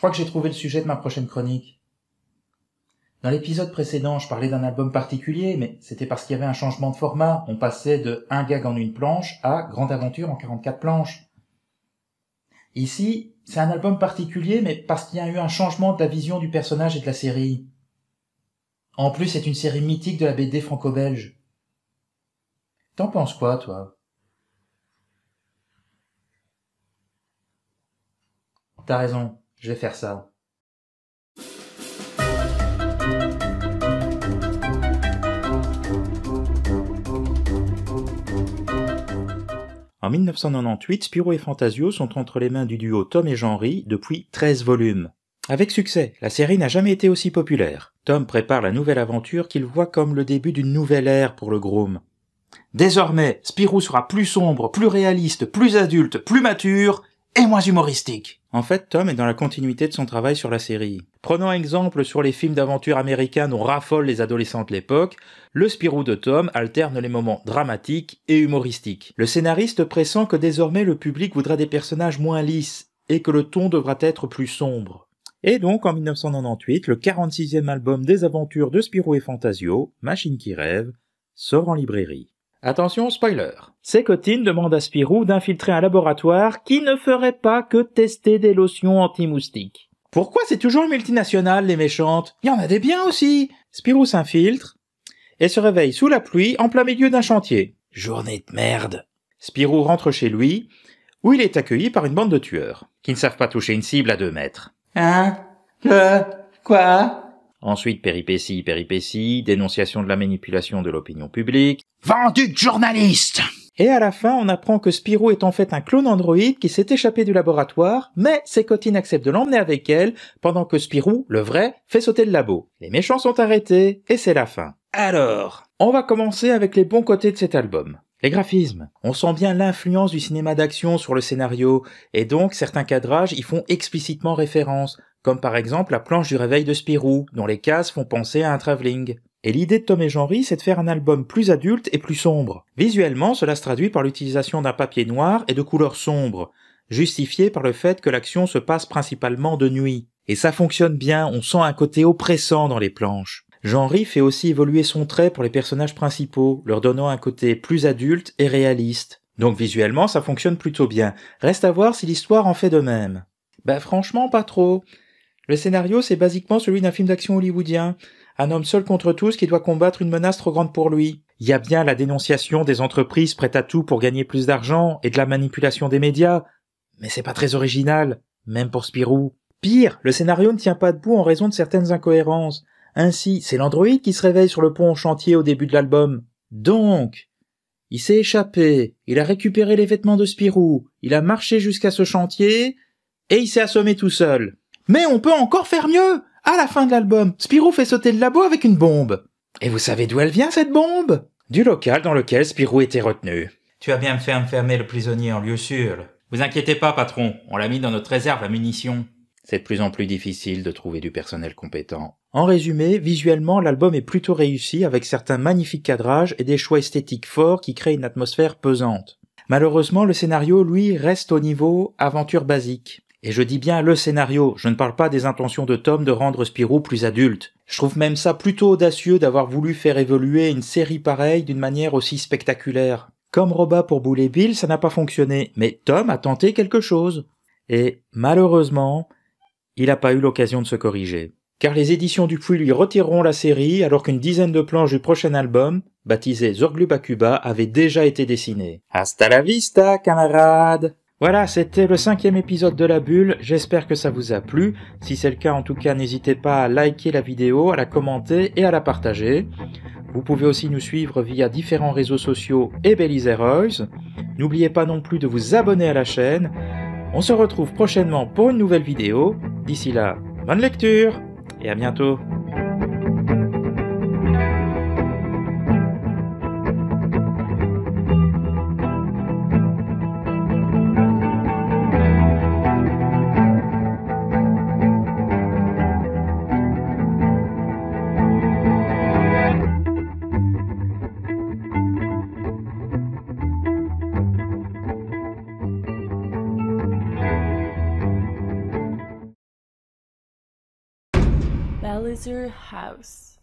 Je crois que j'ai trouvé le sujet de ma prochaine chronique. Dans l'épisode précédent, je parlais d'un album particulier, mais c'était parce qu'il y avait un changement de format. On passait de un gag en une planche à Grande Aventure en 44 planches. Ici, c'est un album particulier, mais parce qu'il y a eu un changement de la vision du personnage et de la série. En plus, c'est une série mythique de la BD franco-belge. T'en penses quoi, toi T'as raison. Je vais faire ça. En 1998, Spirou et Fantasio sont entre les mains du duo Tom et Jean-Ry depuis 13 volumes. Avec succès, la série n'a jamais été aussi populaire. Tom prépare la nouvelle aventure qu'il voit comme le début d'une nouvelle ère pour le groom. Désormais, Spirou sera plus sombre, plus réaliste, plus adulte, plus mature, moins humoristique. En fait, Tom est dans la continuité de son travail sur la série. Prenons exemple sur les films d'aventure américains où raffolent les adolescents de l'époque, le Spirou de Tom alterne les moments dramatiques et humoristiques. Le scénariste pressent que désormais le public voudra des personnages moins lisses et que le ton devra être plus sombre. Et donc, en 1998, le 46e album des aventures de Spirou et Fantasio, Machine qui rêve, sort en librairie. Attention, spoiler. Cécotine demande à Spirou d'infiltrer un laboratoire qui ne ferait pas que tester des lotions anti-moustiques. Pourquoi c'est toujours une multinationale, les méchantes Il y en a des biens aussi Spirou s'infiltre et se réveille sous la pluie en plein milieu d'un chantier. Journée de merde Spirou rentre chez lui, où il est accueilli par une bande de tueurs, qui ne savent pas toucher une cible à deux mètres. Hein Quoi Ensuite, péripéties, péripéties, dénonciation de la manipulation de l'opinion publique. Vendu de journaliste! Et à la fin, on apprend que Spirou est en fait un clone androïde qui s'est échappé du laboratoire, mais cotines acceptent de l'emmener avec elle, pendant que Spirou, le vrai, fait sauter le labo. Les méchants sont arrêtés, et c'est la fin. Alors, on va commencer avec les bons côtés de cet album. Les graphismes. On sent bien l'influence du cinéma d'action sur le scénario, et donc certains cadrages y font explicitement référence, comme par exemple la planche du réveil de Spirou, dont les cases font penser à un travelling. Et l'idée de Tom et Ry c'est de faire un album plus adulte et plus sombre. Visuellement, cela se traduit par l'utilisation d'un papier noir et de couleurs sombres, justifié par le fait que l'action se passe principalement de nuit. Et ça fonctionne bien, on sent un côté oppressant dans les planches. Jean-Ry fait aussi évoluer son trait pour les personnages principaux, leur donnant un côté plus adulte et réaliste. Donc visuellement, ça fonctionne plutôt bien. Reste à voir si l'histoire en fait de même. Ben franchement, pas trop. Le scénario, c'est basiquement celui d'un film d'action hollywoodien. Un homme seul contre tous qui doit combattre une menace trop grande pour lui. Il y a bien la dénonciation des entreprises prêtes à tout pour gagner plus d'argent et de la manipulation des médias. Mais c'est pas très original, même pour Spirou. Pire, le scénario ne tient pas debout en raison de certaines incohérences. Ainsi, c'est l'androïde qui se réveille sur le pont au chantier au début de l'album. Donc, il s'est échappé, il a récupéré les vêtements de Spirou, il a marché jusqu'à ce chantier, et il s'est assommé tout seul. Mais on peut encore faire mieux À la fin de l'album, Spirou fait sauter le labo avec une bombe. Et vous savez d'où elle vient cette bombe Du local dans lequel Spirou était retenu. Tu as bien fait enfermer le prisonnier en lieu sûr. Vous inquiétez pas, patron, on l'a mis dans notre réserve à munitions. C'est de plus en plus difficile de trouver du personnel compétent. En résumé, visuellement, l'album est plutôt réussi avec certains magnifiques cadrages et des choix esthétiques forts qui créent une atmosphère pesante. Malheureusement, le scénario, lui, reste au niveau aventure basique. Et je dis bien le scénario, je ne parle pas des intentions de Tom de rendre Spirou plus adulte. Je trouve même ça plutôt audacieux d'avoir voulu faire évoluer une série pareille d'une manière aussi spectaculaire. Comme Roba pour Boulet Bill, ça n'a pas fonctionné, mais Tom a tenté quelque chose. Et malheureusement, il n'a pas eu l'occasion de se corriger car les éditions du lui retireront la série alors qu'une dizaine de planches du prochain album, baptisé Zorglub Cuba, avait déjà été dessinées. Hasta la vista, camarade voilà, c'était le cinquième épisode de La Bulle, j'espère que ça vous a plu. Si c'est le cas, en tout cas, n'hésitez pas à liker la vidéo, à la commenter et à la partager. Vous pouvez aussi nous suivre via différents réseaux sociaux et Belize Heroes. N'oubliez pas non plus de vous abonner à la chaîne. On se retrouve prochainement pour une nouvelle vidéo. D'ici là, bonne lecture et à bientôt Blizzard House.